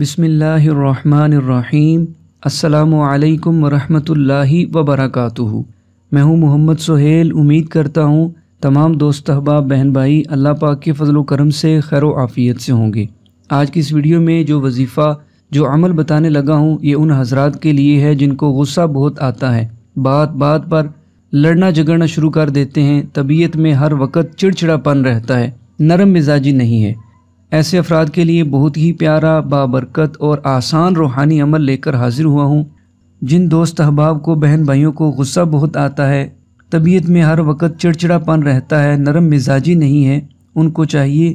بسم اللہ الرحمن الرحیم السلام علیکم ورحمۃ اللہ وبرکاتہ میں ہوں محمد سہیل امید کرتا ہوں تمام دوست احباب بہن بھائی اللہ پاک کے فضل و کرم سے خیر و عافیت سے ہوں گے آج کی اس ویڈیو میں جو وظیفہ جو عمل بتانے لگا ہوں یہ ان حضرات کے لیے ہے جن کو غصہ بہت آتا ہے بات بات پر لڑنا جگڑنا شروع کر دیتے ہیں طبیعت میں ہر وقت چڑچڑا پن رہتا ہے نرم مزاجی نہیں ہے ایسے افراد کے لیے بہت ہی پیارا بابرکت اور آسان روحانی عمل لے کر حاضر ہوا ہوں جن دوست احباب کو بہن بھائیوں کو غصہ بہت آتا ہے طبیعت میں ہر وقت چڑچڑا پن رہتا ہے نرم مزاجی نہیں ہے ان کو چاہیے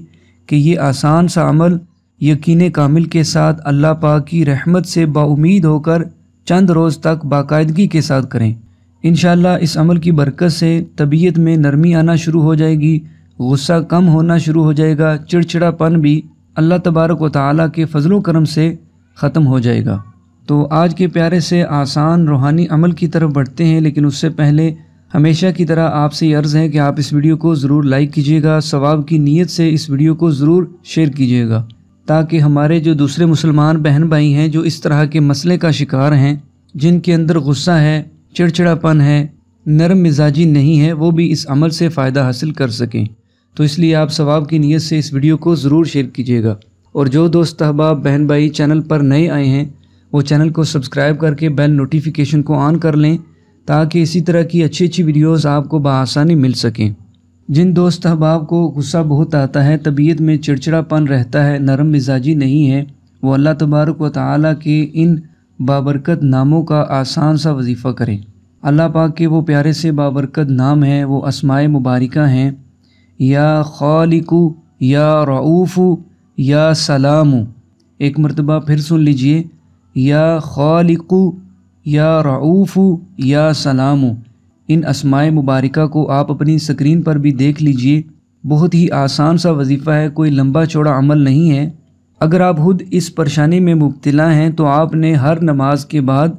کہ یہ آسان سا عمل یقین کامل کے ساتھ اللہ پاک کی رحمت سے با امید ہو کر چند روز تک باقاعدگی کے ساتھ کریں انشاءاللہ اس عمل کی برکت سے طبیعت میں نرمی آنا شروع ہو جائے گی غصہ کم ہونا شروع ہو جائے گا پن بھی اللہ تبارک و تعالیٰ کے فضل و کرم سے ختم ہو جائے گا تو آج کے پیارے سے آسان روحانی عمل کی طرف بڑھتے ہیں لیکن اس سے پہلے ہمیشہ کی طرح آپ سے یہ عرض ہے کہ آپ اس ویڈیو کو ضرور لائک کیجیے گا ثواب کی نیت سے اس ویڈیو کو ضرور شیئر کیجیے گا تاکہ ہمارے جو دوسرے مسلمان بہن بھائی ہیں جو اس طرح کے مسئلے کا شکار ہیں جن کے اندر غصہ ہے چڑچڑا پن ہے نرم مزاجی نہیں ہے وہ بھی اس عمل سے فائدہ حاصل کر سکیں تو اس لیے آپ ثواب کی نیت سے اس ویڈیو کو ضرور شیئر کیجیے گا اور جو دوست احباب بہن بھائی چینل پر نئے آئے ہیں وہ چینل کو سبسکرائب کر کے بیل نوٹیفیکیشن کو آن کر لیں تاکہ اسی طرح کی اچھی اچھی ویڈیوز آپ کو بآسانی مل سکیں جن دوست احباب کو غصہ بہت آتا ہے طبیعت میں چڑچڑا پن رہتا ہے نرم مزاجی نہیں ہے وہ اللہ تبارک و تعالیٰ کے ان بابرکت ناموں کا آسان سا وظیفہ کریں اللہ پاک کے وہ پیارے سے بابرکت نام ہیں وہ اسماء مبارکہ ہیں یا خالقو یا رعوف یا سلام ایک مرتبہ پھر سن لیجئے یا خالق یا رعوف یا سلام ان اسماء مبارکہ کو آپ اپنی سکرین پر بھی دیکھ لیجئے بہت ہی آسان سا وظیفہ ہے کوئی لمبا چوڑا عمل نہیں ہے اگر آپ خود اس پریشانی میں مبتلا ہیں تو آپ نے ہر نماز کے بعد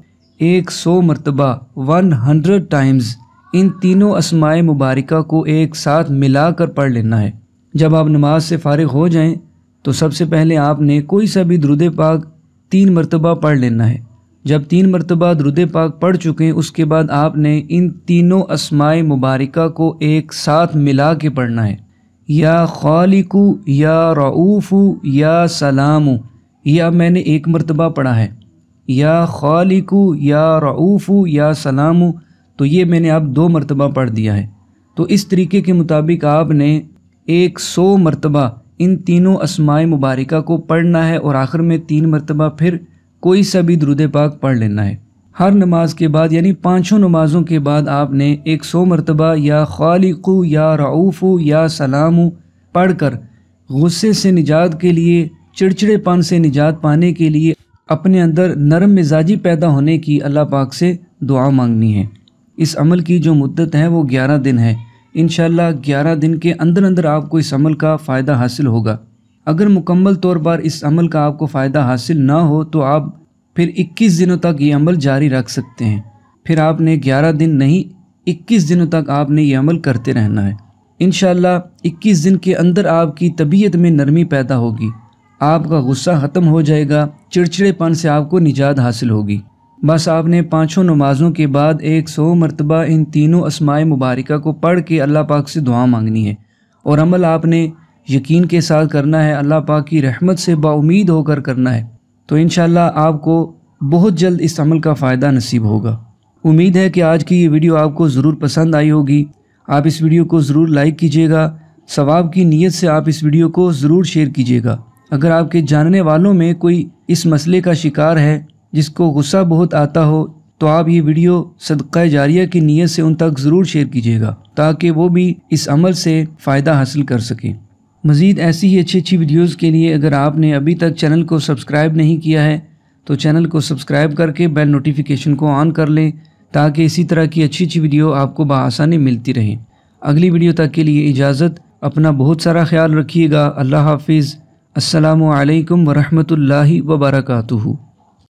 ایک سو مرتبہ ون ہنڈریڈ ٹائمز ان تینوں اسمائے مبارکہ کو ایک ساتھ ملا کر پڑھ لینا ہے جب آپ نماز سے فارغ ہو جائیں تو سب سے پہلے آپ نے کوئی سا بھی درود پاک تین مرتبہ پڑھ لینا ہے جب تین مرتبہ درود پاک پڑھ چکے اس کے بعد آپ نے ان تینوں اسماع مبارکہ کو ایک ساتھ ملا کے پڑھنا ہے یا خالقو یا رعوف یا سلام یا اب میں نے ایک مرتبہ پڑھا ہے یا خالقو یا رعوف یا سلامو تو یہ میں نے اب دو مرتبہ پڑھ دیا ہے تو اس طریقے کے مطابق آپ نے ایک سو مرتبہ ان تینوں اسماع مبارکہ کو پڑھنا ہے اور آخر میں تین مرتبہ پھر کوئی سا بھی درود پاک پڑھ لینا ہے ہر نماز کے بعد یعنی پانچوں نمازوں کے بعد آپ نے ایک سو مرتبہ یا خالق یا رعوف یا سلام پڑھ کر غصے سے نجات کے لیے چڑچڑے پان سے نجات پانے کے لیے اپنے اندر نرم مزاجی پیدا ہونے کی اللہ پاک سے دعا مانگنی ہے اس عمل کی جو مدت ہے وہ گیارہ دن ہے انشاءاللہ گیارہ دن کے اندر اندر آپ کو اس عمل کا فائدہ حاصل ہوگا اگر مکمل طور پر اس عمل کا آپ کو فائدہ حاصل نہ ہو تو آپ پھر اکیس دنوں تک یہ عمل جاری رکھ سکتے ہیں پھر آپ نے گیارہ دن نہیں اکیس دنوں تک آپ نے یہ عمل کرتے رہنا ہے انشاءاللہ اکیس دن کے اندر آپ کی طبیعت میں نرمی پیدا ہوگی آپ کا غصہ ختم ہو جائے گا چڑچڑے پن سے آپ کو نجات حاصل ہوگی بس آپ نے پانچوں نمازوں کے بعد ایک سو مرتبہ ان تینوں اسمائے مبارکہ کو پڑھ کے اللہ پاک سے دعا مانگنی ہے اور عمل آپ نے یقین کے ساتھ کرنا ہے اللہ پاک کی رحمت سے با امید ہو کر کرنا ہے تو انشاءاللہ آپ کو بہت جلد اس عمل کا فائدہ نصیب ہوگا امید ہے کہ آج کی یہ ویڈیو آپ کو ضرور پسند آئی ہوگی آپ اس ویڈیو کو ضرور لائک کیجیے گا ثواب کی نیت سے آپ اس ویڈیو کو ضرور شیئر کیجیے گا اگر آپ کے جاننے والوں میں کوئی اس مسئلے کا شکار ہے جس کو غصہ بہت آتا ہو تو آپ یہ ویڈیو صدقہ جاریہ کی نیت سے ان تک ضرور شیئر کیجیے گا تاکہ وہ بھی اس عمل سے فائدہ حاصل کر سکیں مزید ایسی ہی اچھی اچھی ویڈیوز کے لیے اگر آپ نے ابھی تک چینل کو سبسکرائب نہیں کیا ہے تو چینل کو سبسکرائب کر کے بیل نوٹیفیکیشن کو آن کر لیں تاکہ اسی طرح کی اچھی اچھی ویڈیو آپ کو بآسانی ملتی رہیں اگلی ویڈیو تک کے لیے اجازت اپنا بہت سارا خیال رکھیے گا اللہ حافظ السلام علیکم ورحمۃ اللہ وبرکاتہ